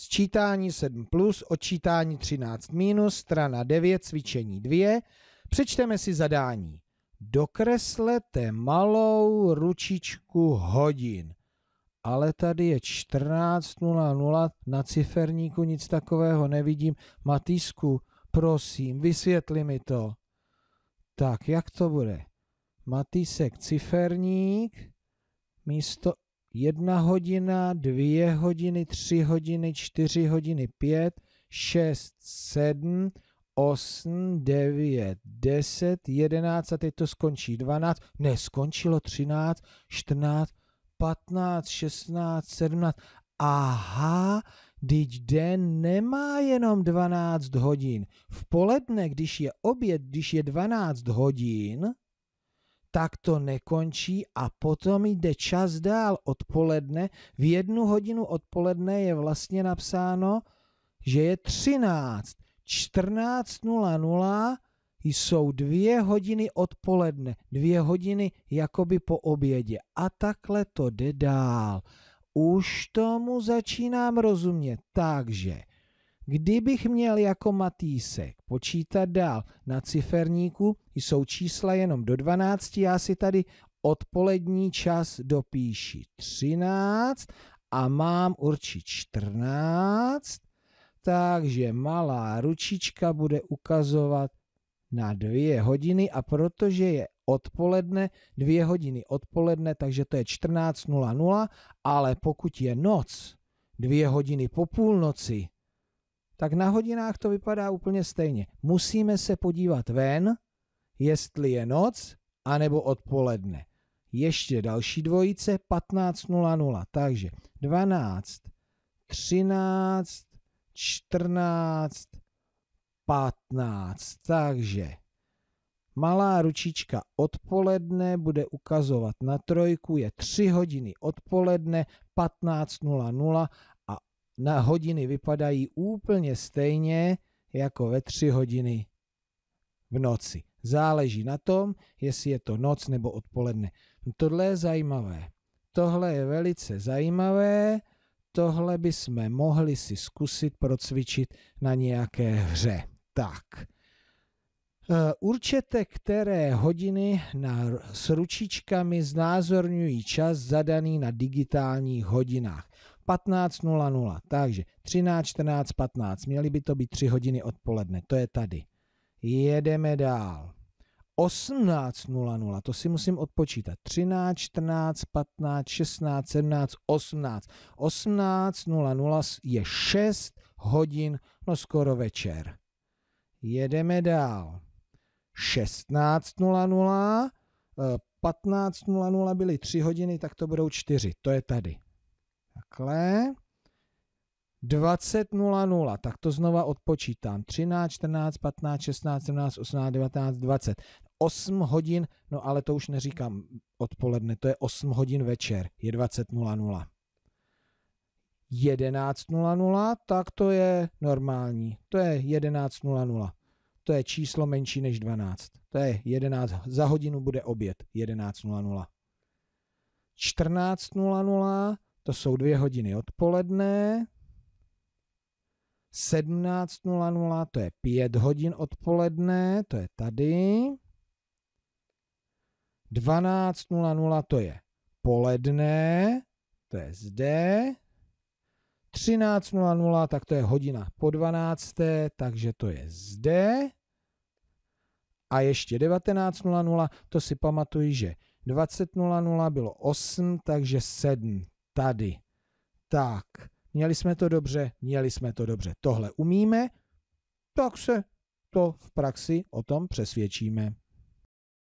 sčítání 7 plus, odčítání 13 minus, strana 9, cvičení 2. Přečteme si zadání. Dokreslete malou ručičku hodin. Ale tady je 14.00, na ciferníku nic takového nevidím. Matýsku, prosím, vysvětli mi to. Tak, jak to bude? Matýsek ciferník místo jedna hodina, dvě hodiny, tři hodiny, čtyři hodiny, pět, šest, sedm, osm, devět, deset, jedenáct a teď to skončí dvanáct, ne, skončilo třináct, čtrnáct, patnáct, šestnáct, sedmnáct. Aha, Teď den nemá jenom 12 hodin. V poledne, když je oběd, když je 12 hodin, tak to nekončí a potom jde čas dál odpoledne. V jednu hodinu odpoledne je vlastně napsáno, že je 13. 14.00 jsou dvě hodiny odpoledne, dvě hodiny jakoby po obědě. A takhle to jde dál. Už tomu začínám rozumět. Takže Kdybych měl jako Matýsek počítat dál na ciferníku, jsou čísla jenom do 12, já si tady odpolední čas dopíši 13 a mám určit 14, takže malá ručička bude ukazovat na dvě hodiny a protože je odpoledne, dvě hodiny odpoledne, takže to je 14.00, ale pokud je noc, dvě hodiny po půlnoci, tak na hodinách to vypadá úplně stejně. Musíme se podívat ven, jestli je noc, anebo odpoledne. Ještě další dvojice 15.00, takže 12, 13, 14, 15. Takže malá ručička odpoledne bude ukazovat na trojku, je 3 hodiny odpoledne, 15.00 na hodiny vypadají úplně stejně jako ve tři hodiny v noci. Záleží na tom, jestli je to noc nebo odpoledne. Tohle je zajímavé. Tohle je velice zajímavé. Tohle jsme mohli si zkusit procvičit na nějaké hře. Tak. Eh, určete, které hodiny na, s ručičkami znázorňují čas zadaný na digitálních hodinách. 15.00. Takže 13, 14, 15. Měly by to být 3 hodiny odpoledne. To je tady. Jedeme dál. 18.00, to si musím odpočítat. 13, 14, 15, 16, 17, 18. 18.00 je 6 hodin, no skoro večer. Jedeme dál. 16.00, 15.00 eh, byly 3 hodiny, tak to budou 4. To je tady takhle. 20.00, tak to znova odpočítám. 13, 14, 15, 16, 17, 18, 19, 20. 8 hodin, no ale to už neříkám odpoledne, to je 8 hodin večer, je 20.00. 11.00, tak to je normální, to je 11.00. To je číslo menší než 12. To je 11, za hodinu bude oběd, 11.00. 14.00, to jsou dvě hodiny odpoledne, 17.00, to je 5 hodin odpoledne, to je tady. 12.00, to je poledne, to je zde. 13.00, tak to je hodina po 12., takže to je zde. A ještě 19.00, to si pamatuji, že 20.00 bylo 8, takže 7 tady. Tak, měli jsme to dobře, měli jsme to dobře. Tohle umíme, tak se to v praxi o tom přesvědčíme.